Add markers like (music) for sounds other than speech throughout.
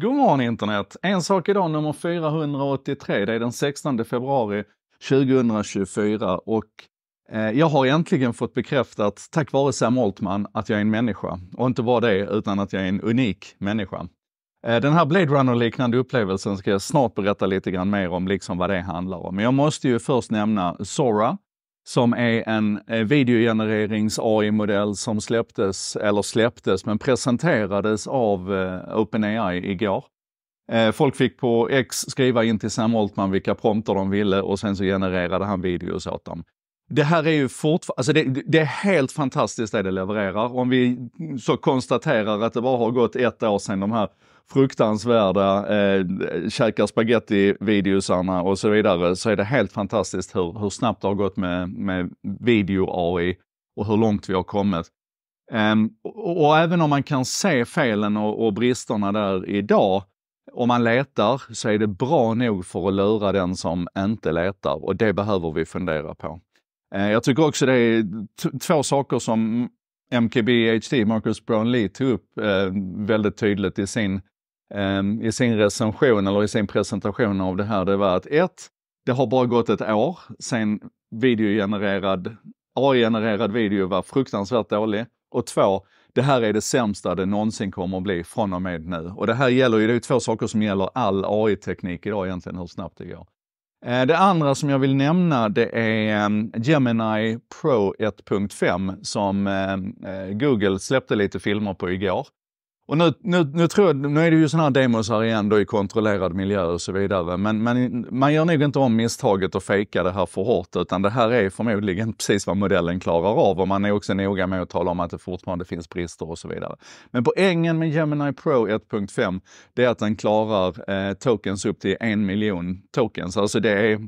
God morgon internet! En sak idag nummer 483. Det är den 16 februari 2024 och eh, jag har äntligen fått bekräftat, tack vare Sam Altman, att jag är en människa. Och inte bara det, utan att jag är en unik människa. Eh, den här Blade Runner-liknande upplevelsen ska jag snart berätta lite grann mer om, liksom vad det handlar om. Men jag måste ju först nämna Sora, som är en eh, videogenererings AI-modell som släpptes, eller släpptes, men presenterades av eh, OpenAI igår. Eh, folk fick på X skriva in till Sam Altman vilka prompter de ville och sen så genererade han videos åt dem. Det här är ju fortfarande, alltså det, det, är helt fantastiskt det det levererar. Om vi så konstaterar att det bara har gått ett år sedan de här fruktansvärda eh, käkar spagetti-videosarna och så vidare, så är det helt fantastiskt hur, hur snabbt det har gått med, med video-AI och hur långt vi har kommit. Um, och, och, även om man kan se felen och, och bristerna där idag, om man letar så är det bra nog för att lura den som inte letar och det behöver vi fundera på. Uh, jag tycker också det är två saker som MKBHD, Marcus Brownlee, tog upp uh, väldigt tydligt i sin Ehm, i sin recension eller i sin presentation av det här, det var att ett, det har bara gått ett år sen videogenererad, AI-genererad video var fruktansvärt dålig. Och två, det här är det sämsta det någonsin kommer att bli från och med nu. Och det här gäller ju, det är ju två saker som gäller all AI-teknik idag egentligen, hur snabbt det går. Ehm, det andra som jag vill nämna det är ehm, Gemini Pro 1.5 som eh, Google släppte lite filmer på igår. Och nu, nu, nu, tror jag, nu är det ju sådana här demos här igen då i kontrollerad miljö och så vidare. Men, men man gör nog inte om misstaget och fejkar det här för hårt utan det här är förmodligen (laughs) precis vad modellen klarar av och man är också noga med att tala om att det fortfarande finns brister och så vidare. Men poängen med Gemini Pro 1.5 det är att den klarar eh, tokens upp till en miljon tokens. Alltså det är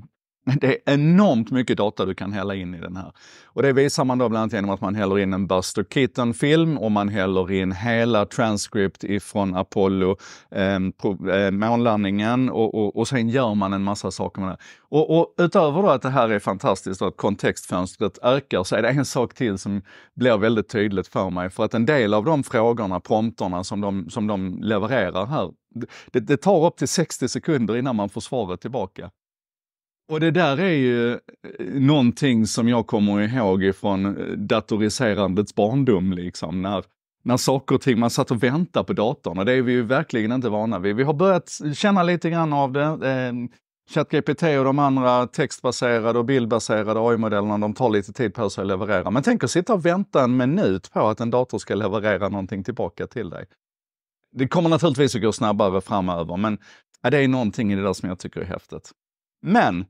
det är enormt mycket data du kan hälla in i den här. Och det visar man då bland annat genom att man häller in en Buster Keaton-film och man häller in hela transcript ifrån Apollo, ehm, eh, månlandningen och, och, och sen gör man en massa saker med det. Och, och utöver då att det här är fantastiskt och att kontextfönstret ökar så är det en sak till som blir väldigt tydligt för mig. För att en del av de frågorna, prompterna som de, som de levererar här, det, det tar upp till 60 sekunder innan man får svaret tillbaka. Och det där är ju eh, någonting som jag kommer ihåg ifrån eh, datoriserandets barndom, liksom, när, när saker och ting, man satt och väntade på datorn och det är vi ju verkligen inte vana vid. Vi har börjat känna lite grann av det. Ehm, ChatGPT och de andra textbaserade och bildbaserade AI-modellerna, de tar lite tid på sig att leverera. Men tänk att sitta och vänta en minut på att en dator ska leverera någonting tillbaka till dig. Det kommer naturligtvis att gå snabbare framöver, men det är någonting i det där som jag tycker är häftigt. Men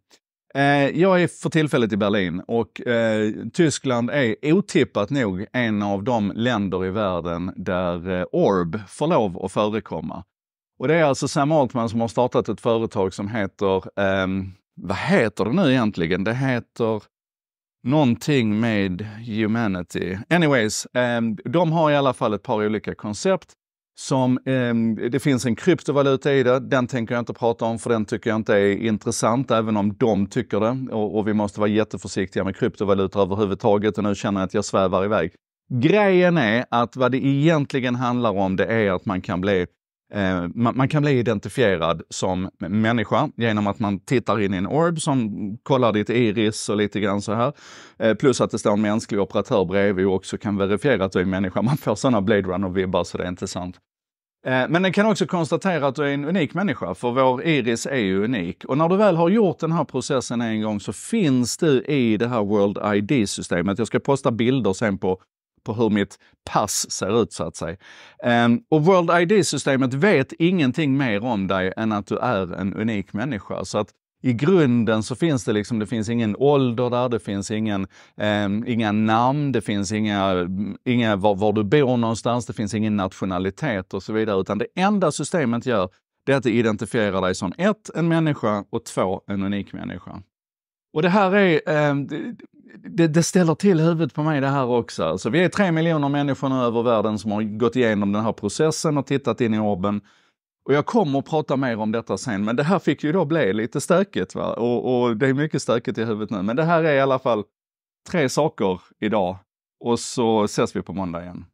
eh, jag är för tillfället i Berlin och eh, Tyskland är otippat nog en av de länder i världen där eh, Orb får lov att förekomma. Och det är alltså Sam Altman som har startat ett företag som heter, ehm, vad heter det nu egentligen? Det heter någonting med humanity. Anyways, ehm, de har i alla fall ett par olika koncept som, eh, det finns en kryptovaluta i det, den tänker jag inte prata om för den tycker jag inte är intressant, även om de tycker det. Och, och vi måste vara jätteförsiktiga med kryptovalutor överhuvudtaget och nu känner jag att jag svävar iväg. Grejen är att vad det egentligen handlar om det är att man kan bli eh, man, kan bli identifierad som människa genom att man tittar in i en orb som kollar ditt iris och lite grann så här. Eh, plus att det står en mänsklig operatör bredvid och också kan verifiera att du är människa. Man får sådana Blade Runner-vibbar så det är inte sant. Eh, men den kan också konstatera att du är en unik människa, för vår iris är ju unik. Och när du väl har gjort den här processen en gång så finns du i det här World ID-systemet. Jag ska posta bilder sen på, på hur mitt pass ser ut så att säga. Ehm, och World ID-systemet vet ingenting mer om dig än att du är en unik människa. Så att i grunden så finns det liksom, det finns ingen ålder där, det finns ingen, eh, inga namn, det finns inga, inga var, var, du bor någonstans, det finns ingen nationalitet och så vidare. Utan det enda systemet gör, det är att det identifierar dig som ett, en människa och två, en unik människa. Och det här är, eh, det, det, ställer till huvudet på mig det här också. Alltså, vi är tre miljoner människor nu över världen som har gått igenom den här processen och tittat in i orben och jag kommer att prata mer om detta sen, men det här fick ju då bli lite stökigt. Va? Och, och det är mycket stökigt i huvudet nu, men det här är i alla fall tre saker idag. Och så ses vi på måndag igen.